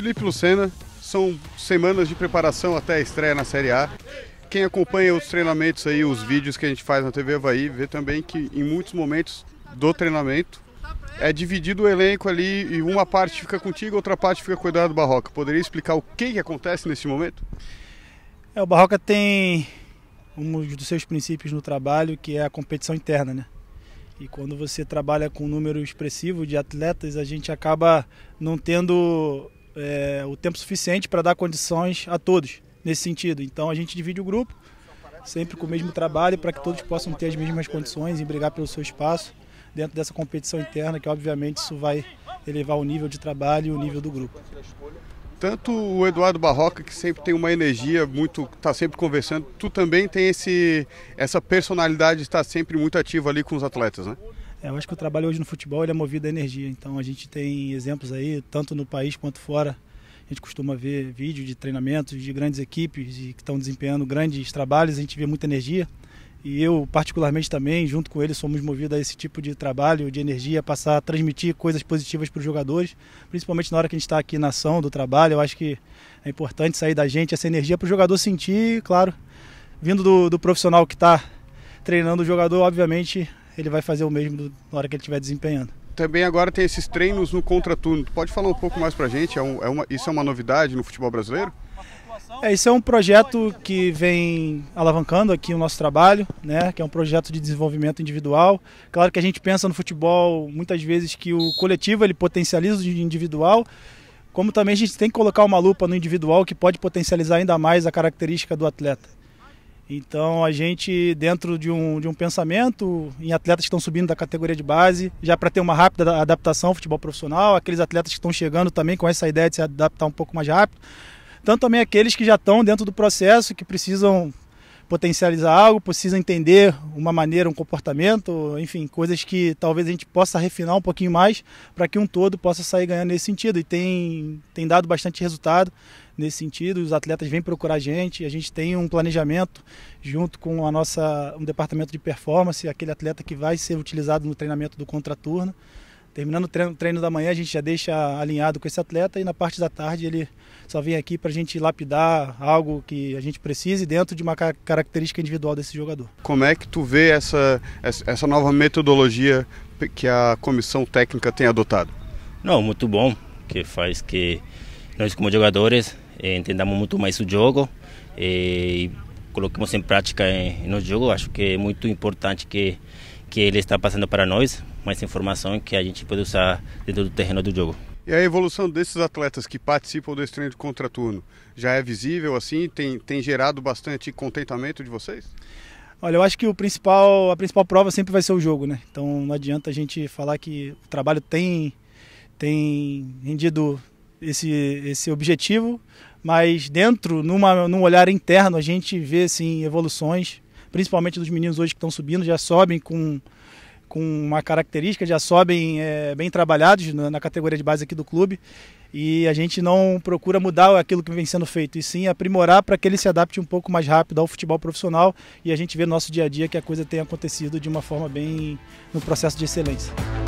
Felipe Lucena, são semanas de preparação até a estreia na Série A. Quem acompanha os treinamentos aí, os vídeos que a gente faz na TV Havaí, vê também que em muitos momentos do treinamento é dividido o elenco ali e uma parte fica contigo, outra parte fica com o Barroca. Poderia explicar o que, que acontece nesse momento? É, o Barroca tem um dos seus princípios no trabalho, que é a competição interna, né? E quando você trabalha com um número expressivo de atletas, a gente acaba não tendo é, o tempo suficiente para dar condições a todos nesse sentido. Então a gente divide o grupo, sempre com o mesmo trabalho, para que todos possam ter as mesmas condições e brigar pelo seu espaço dentro dessa competição interna, que obviamente isso vai elevar o nível de trabalho e o nível do grupo. Tanto o Eduardo Barroca, que sempre tem uma energia muito, está sempre conversando, tu também tem esse, essa personalidade de estar sempre muito ativo ali com os atletas, né? Eu acho que o trabalho hoje no futebol é movido a energia. Então a gente tem exemplos aí, tanto no país quanto fora. A gente costuma ver vídeos de treinamentos de grandes equipes que estão desempenhando grandes trabalhos. A gente vê muita energia. E eu, particularmente também, junto com ele, somos movidos a esse tipo de trabalho, de energia, passar a transmitir coisas positivas para os jogadores, principalmente na hora que a gente está aqui na ação do trabalho. Eu acho que é importante sair da gente essa energia para o jogador sentir, claro, vindo do, do profissional que está treinando o jogador, obviamente ele vai fazer o mesmo na hora que ele estiver desempenhando. Também agora tem esses treinos no contraturno. Pode falar um pouco mais pra gente? É, um, é uma, isso é uma novidade no futebol brasileiro? É, isso é um projeto que vem alavancando aqui o nosso trabalho, né? Que é um projeto de desenvolvimento individual. Claro que a gente pensa no futebol muitas vezes que o coletivo ele potencializa o individual, como também a gente tem que colocar uma lupa no individual que pode potencializar ainda mais a característica do atleta. Então a gente, dentro de um, de um pensamento, em atletas que estão subindo da categoria de base, já para ter uma rápida adaptação ao futebol profissional, aqueles atletas que estão chegando também com essa ideia de se adaptar um pouco mais rápido, tanto também aqueles que já estão dentro do processo, que precisam potencializar algo, precisa entender uma maneira, um comportamento, enfim, coisas que talvez a gente possa refinar um pouquinho mais para que um todo possa sair ganhando nesse sentido. E tem, tem dado bastante resultado nesse sentido. Os atletas vêm procurar a gente, a gente tem um planejamento junto com a nossa um departamento de performance, aquele atleta que vai ser utilizado no treinamento do contraturno. Terminando o treino, treino, da manhã, a gente já deixa alinhado com esse atleta e na parte da tarde ele só vem aqui para a gente lapidar algo que a gente precise dentro de uma característica individual desse jogador. Como é que tu vê essa, essa nova metodologia que a comissão técnica tem adotado? Não, muito bom, que faz que nós como jogadores eh, entendamos muito mais o jogo eh, e colocamos em prática no jogo. Acho que é muito importante que, que ele está passando para nós mais informação que a gente pode usar dentro do terreno do jogo. E a evolução desses atletas que participam desse treino de contraturno já é visível assim? Tem, tem gerado bastante contentamento de vocês? Olha, eu acho que o principal, a principal prova sempre vai ser o jogo, né? Então não adianta a gente falar que o trabalho tem, tem rendido esse, esse objetivo, mas dentro, numa, num olhar interno, a gente vê assim, evoluções, principalmente dos meninos hoje que estão subindo, já sobem com, com uma característica, já sobem é, bem trabalhados na, na, categoria de base aqui do clube. E a gente não procura mudar aquilo que vem sendo feito, e sim aprimorar para que ele se adapte um pouco mais rápido ao futebol profissional. E a gente vê no nosso dia a dia que a coisa tem acontecido de uma forma bem no processo de excelência.